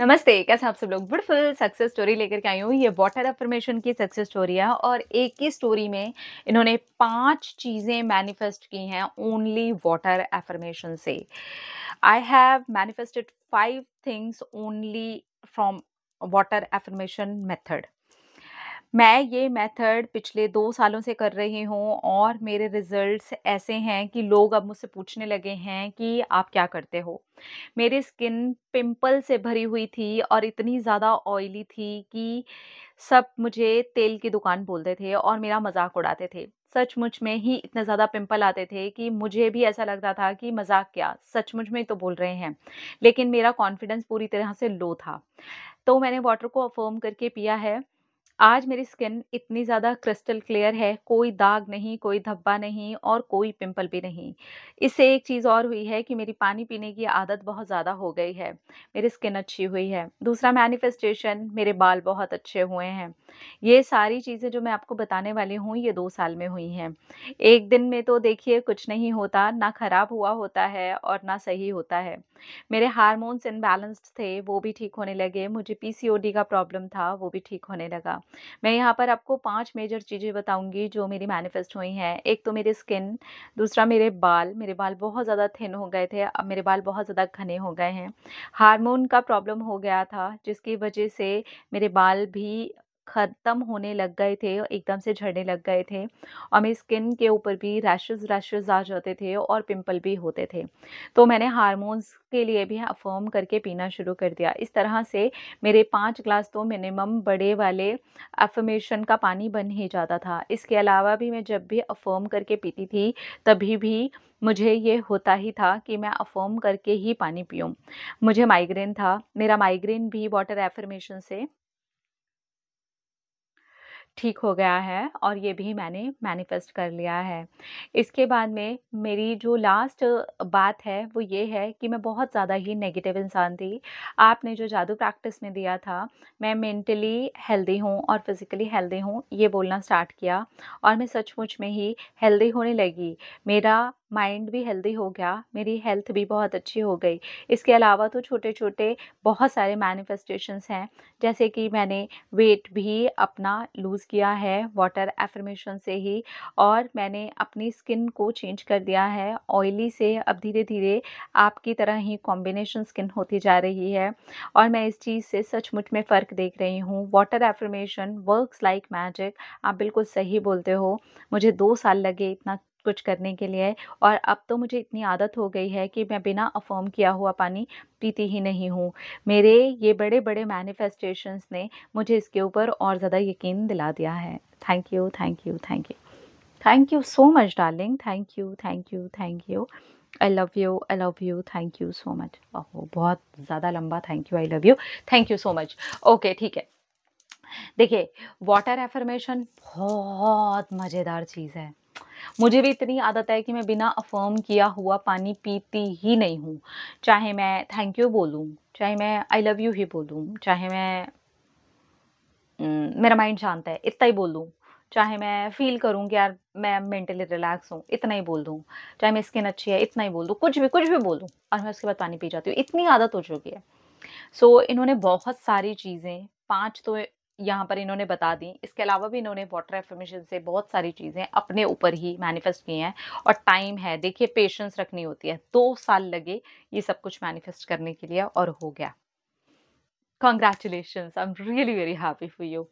नमस्ते कैसे आप सब लोग ब्यूटीफुल सक्सेस स्टोरी लेकर के आई हूँ ये वाटर अफर्मेशन की सक्सेस स्टोरी है और एक ही स्टोरी में इन्होंने पांच चीज़ें मैनिफेस्ट की हैं ओनली वाटर एफर्मेशन से I have manifested five things only from water affirmation method मैं ये मेथड पिछले दो सालों से कर रही हूँ और मेरे रिज़ल्ट्स ऐसे हैं कि लोग अब मुझसे पूछने लगे हैं कि आप क्या करते हो? मेरी स्किन पिंपल से भरी हुई थी और इतनी ज़्यादा ऑयली थी कि सब मुझे तेल की दुकान बोलते थे और मेरा मज़ाक उड़ाते थे। सचमुच में ही इतने ज़्यादा पिंपल आते थे कि मुझे भी ऐसा लगता था कि मज़ाक क्या, सचमुच में ही तो बोल रहे हैं। लेकिन मेरा कॉन्फिडेंस पूरी तरह से लो था। तो मैंने वाटर को अफ़र्म करके पिया है। आज मेरी स्किन इतनी ज़्यादा क्रिस्टल क्लियर है कोई दाग नहीं कोई धब्बा नहीं और कोई पिंपल भी नहीं इससे एक चीज़ और हुई है कि मेरी पानी पीने की आदत बहुत ज़्यादा हो गई है मेरी स्किन अच्छी हुई है दूसरा मैनिफेस्टेशन मेरे बाल बहुत अच्छे हुए हैं ये सारी चीज़ें जो मैं आपको बताने वाली हूँ ये दो साल में हुई हैं एक दिन में तो देखिए कुछ नहीं होता ना ख़राब हुआ होता है और ना सही होता है मेरे हारमोन्स इनबैलेंस्ड थे वो भी ठीक होने लगे मुझे पी का प्रॉब्लम था वो भी ठीक होने लगा मैं यहाँ पर आपको पांच मेजर चीज़ें बताऊंगी जो मेरी मैनिफेस्ट हुई हैं एक तो मेरी स्किन दूसरा मेरे बाल मेरे बाल बहुत ज़्यादा थिन हो गए थे अब मेरे बाल बहुत ज़्यादा घने हो गए हैं हारमोन का प्रॉब्लम हो गया था जिसकी वजह से मेरे बाल भी ख़त्म होने लग गए थे एकदम से झड़ने लग गए थे और मेरी स्किन के ऊपर भी रैशेस रैशेस आ जाते थे और पिंपल भी होते थे तो मैंने हारमोन्स के लिए भी अफर्म करके पीना शुरू कर दिया इस तरह से मेरे पाँच ग्लास तो मिनिमम बड़े वाले अफर्मेशन का पानी बन ही जाता था इसके अलावा भी मैं जब भी अफर्म करके पीती थी तभी भी मुझे ये होता ही था कि मैं अफर्म करके ही पानी पीऊँ मुझे माइग्रेन था मेरा माइग्रेन भी वाटर एफर्मेशन से ठीक हो गया है और ये भी मैंने मैनिफेस्ट कर लिया है इसके बाद में मेरी जो लास्ट बात है वो ये है कि मैं बहुत ज़्यादा ही नेगेटिव इंसान थी आपने जो जादू प्रैक्टिस में दिया था मैं मेंटली हेल्दी हूँ और फिज़िकली हेल्दी हूँ ये बोलना स्टार्ट किया और मैं सचमुच में ही हेल्दी होने लगी मेरा माइंड भी हेल्दी हो गया मेरी हेल्थ भी बहुत अच्छी हो गई इसके अलावा तो छोटे छोटे बहुत सारे मैनिफेस्टेशंस हैं जैसे कि मैंने वेट भी अपना लूज़ किया है वाटर एफर्मेशन से ही और मैंने अपनी स्किन को चेंज कर दिया है ऑयली से अब धीरे धीरे आपकी तरह ही कॉम्बिनेशन स्किन होती जा रही है और मैं इस चीज़ से सचमुच में फ़र्क देख रही हूँ water affirmation works like magic आप बिल्कुल सही बोलते हो मुझे दो साल लगे इतना कुछ करने के लिए और अब तो मुझे इतनी आदत हो गई है कि मैं बिना अफर्म किया हुआ पानी पीती ही नहीं हूँ मेरे ये बड़े बड़े मैनिफेस्टेशंस ने मुझे इसके ऊपर और ज़्यादा यकीन दिला दिया है thank you thank you thank you thank you so much darling thank you thank you thank you I love you I love you thank you so much ओहो बहुत ज़्यादा लंबा thank you I love you thank you so much okay ठीक है देखिए water affirmation बहुत मज़ेदार चीज़ है मुझे भी इतनी आदत है कि मैं बिना अफर्म किया हुआ पानी पीती ही नहीं हूँ चाहे मैं थैंक यू बोलूँ चाहे मैं आई लव यू ही बोलूँ चाहे मैं हम्म, मेरा माइंड शांत है इतना ही बोलूँ चाहे मैं फील करूँ कि यार मैं मेंटली रिलैक्स हूँ इतना ही बोल दूँ चाहे मैं स्किन अच्छी है इतना ही बोल दूँ कुछ भी कुछ भी बोलूँ और मैं उसके बाद पानी पी जाती हूँ इतनी आदत हो चुकी है सो so, इन्होंने बहुत सारी चीज़ें पांच तो यहाँ पर इन्होंने बता दी इसके अलावा भी इन्होंने वाटर एफर्मेशन से बहुत सारी चीज़ें अपने ऊपर ही मैनिफेस्ट की हैं और टाइम है देखिए पेशेंस रखनी होती है दो साल लगे ये सब कुछ मैनिफेस्ट करने के लिए और हो गया congratulation I am really very happy for you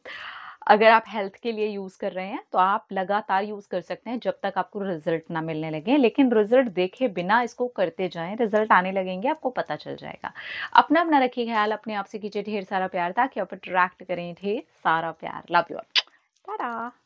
अगर आप हेल्थ के लिए यूज़ कर रहे हैं तो आप लगातार यूज़ कर सकते हैं जब तक आपको रिजल्ट ना मिलने लगे लेकिन रिजल्ट देखे बिना इसको करते जाएं रिजल्ट आने लगेंगे आपको पता चल जाएगा अपना अपना रखिए ख्याल अपने आप से कीजिए ढेर सारा प्यार ताकि आप अट्रैक्ट करें ढेर सारा प्यार लव यू टाटा